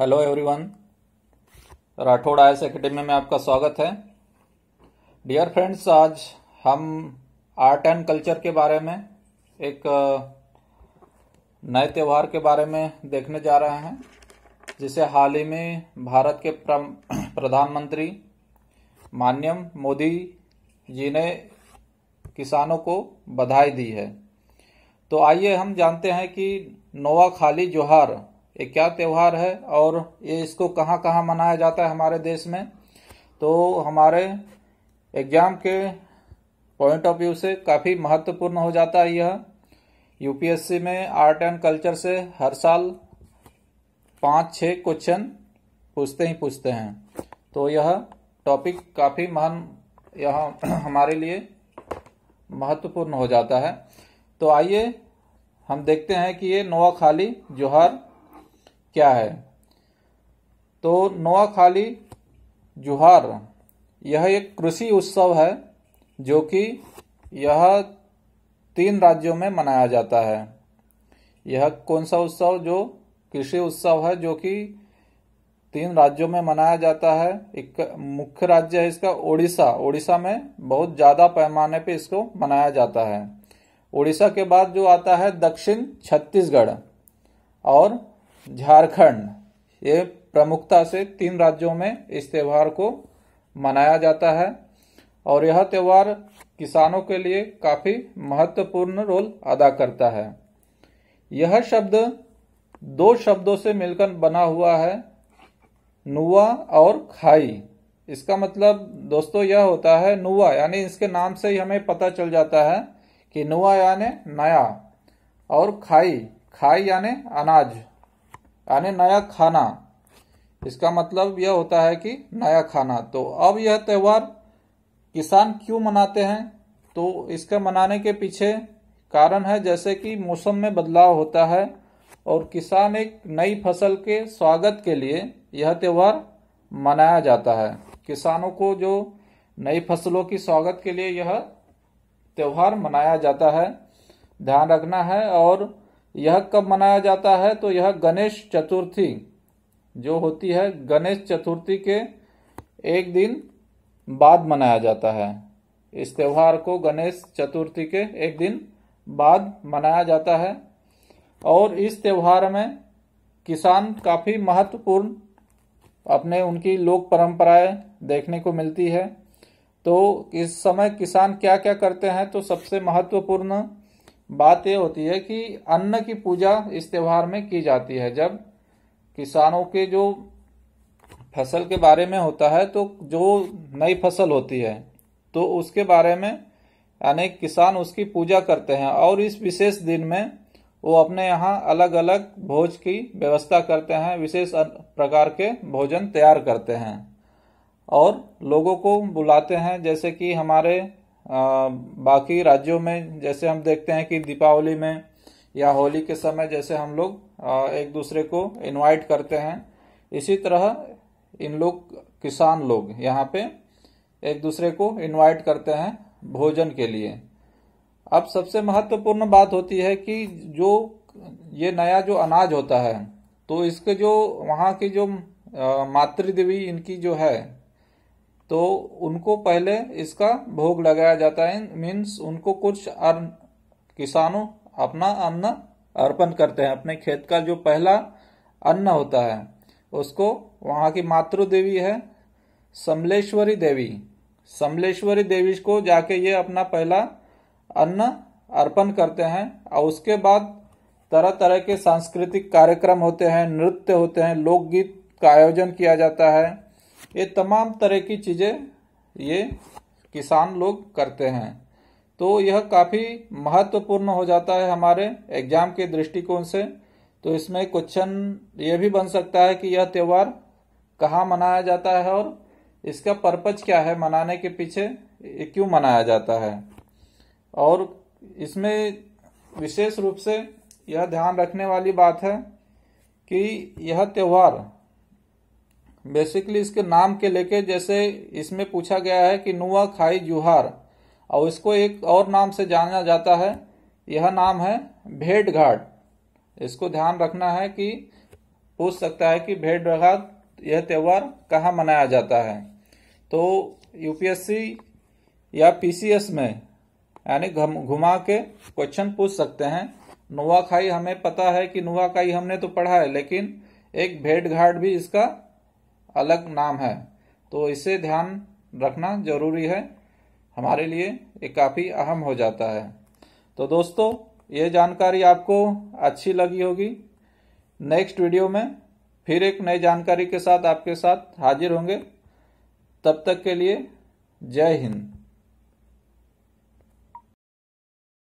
hello everyone Rathore आयस academy में आपका स्वागत है डियर फ्रेंड्स आज हम आर्ट एंड कल्चर के बारे में एक नए त्यौहार के बारे में देखने जा रहे हैं जिसे हाल ही में भारत के प्रधानमंत्री मान्य मोदी जी ने किसानों को बधाई दी है तो आइए हम जानते हैं कि नोवा खाली जोहार ये क्या त्यौहार है और ये इसको कहाँ कहाँ मनाया जाता है हमारे देश में तो हमारे एग्जाम के पॉइंट ऑफ व्यू से काफ़ी महत्वपूर्ण हो जाता है यह यूपीएससी में आर्ट एंड कल्चर से हर साल पाँच छः क्वेश्चन पूछते ही पूछते हैं तो यह टॉपिक काफ़ी महान यह हमारे लिए महत्वपूर्ण हो जाता है तो आइए हम देखते हैं कि ये नोआ खाली जोहार क्या है तो नोआखाली जुहार यह एक कृषि उत्सव है जो कि यह तीन राज्यों में मनाया जाता है यह कौन सा उत्सव जो कृषि उत्सव है जो कि तीन राज्यों में मनाया जाता है एक मुख्य राज्य है इसका ओडिशा ओडिशा में बहुत ज़्यादा पैमाने पे इसको मनाया जाता है ओडिशा के बाद जो आता है दक्षिण छत्तीसगढ़ और झारखंड ये प्रमुखता से तीन राज्यों में इस त्यौहार को मनाया जाता है और यह त्यौहार किसानों के लिए काफी महत्वपूर्ण रोल अदा करता है यह शब्द दो शब्दों से मिलकर बना हुआ है नुआ और खाई इसका मतलब दोस्तों यह होता है नुआ यानी इसके नाम से ही हमें पता चल जाता है कि नुआ यानी नया और खाई खाई यानी अनाज यानी नया खाना इसका मतलब यह होता है कि नया खाना तो अब यह त्यौहार किसान क्यों मनाते हैं तो इसके मनाने के पीछे कारण है जैसे कि मौसम में बदलाव होता है और किसान एक नई फसल के स्वागत के लिए यह त्यौहार मनाया जाता है किसानों को जो नई फसलों की स्वागत के लिए यह त्यौहार मनाया जाता है ध्यान रखना है और यह कब मनाया जाता है तो यह गणेश चतुर्थी जो होती है गणेश चतुर्थी के एक दिन बाद मनाया जाता है इस त्यौहार को गणेश चतुर्थी के एक दिन बाद मनाया जाता है और इस त्यौहार में किसान काफ़ी महत्वपूर्ण अपने उनकी लोक परंपराएं देखने को मिलती है तो इस समय किसान क्या क्या करते हैं तो सबसे महत्वपूर्ण बात यह होती है कि अन्न की पूजा इस त्योहार में की जाती है जब किसानों के जो फसल के बारे में होता है तो जो नई फसल होती है तो उसके बारे में अनेक किसान उसकी पूजा करते हैं और इस विशेष दिन में वो अपने यहाँ अलग अलग भोज की व्यवस्था करते हैं विशेष प्रकार के भोजन तैयार करते हैं और लोगों को बुलाते हैं जैसे कि हमारे बाकी राज्यों में जैसे हम देखते हैं कि दीपावली में या होली के समय जैसे हम लोग एक दूसरे को इनवाइट करते हैं इसी तरह इन लोग किसान लोग यहाँ पे एक दूसरे को इनवाइट करते हैं भोजन के लिए अब सबसे महत्वपूर्ण बात होती है कि जो ये नया जो अनाज होता है तो इसके जो वहाँ की जो मातृदेवी इनकी जो है तो उनको पहले इसका भोग लगाया जाता है मीन्स उनको कुछ अर्न किसानों अपना अन्न अर्पण करते हैं अपने खेत का जो पहला अन्न होता है उसको वहाँ की मातृ देवी है समलेश्वरी देवी समलेश्वरी देवी को जाके ये अपना पहला अन्न अर्पण करते हैं और उसके बाद तरह तरह के सांस्कृतिक कार्यक्रम होते हैं नृत्य होते हैं लोकगीत का आयोजन किया जाता है ये तमाम तरह की चीज़ें ये किसान लोग करते हैं तो यह काफ़ी महत्वपूर्ण हो जाता है हमारे एग्जाम के दृष्टिकोण से तो इसमें क्वेश्चन ये भी बन सकता है कि यह त्यौहार कहाँ मनाया जाता है और इसका पर्पज क्या है मनाने के पीछे क्यों मनाया जाता है और इसमें विशेष रूप से यह ध्यान रखने वाली बात है कि यह त्यौहार बेसिकली इसके नाम के लेके जैसे इसमें पूछा गया है कि नुआ खाई जुहार और इसको एक और नाम से जाना जाता है यह नाम है भेड़ घाट इसको ध्यान रखना है कि पूछ सकता है कि भेड़ घाट यह त्यौहार कहाँ मनाया जाता है तो यूपीएससी या पीसीएस में यानी घुमा के क्वेश्चन पूछ सकते हैं नुआखाई हमें पता है कि नुआखाई हमने तो पढ़ा है लेकिन एक भेंट घाट भी इसका अलग नाम है तो इसे ध्यान रखना जरूरी है हमारे लिए ये काफ़ी अहम हो जाता है तो दोस्तों ये जानकारी आपको अच्छी लगी होगी नेक्स्ट वीडियो में फिर एक नई जानकारी के साथ आपके साथ हाजिर होंगे तब तक के लिए जय हिंद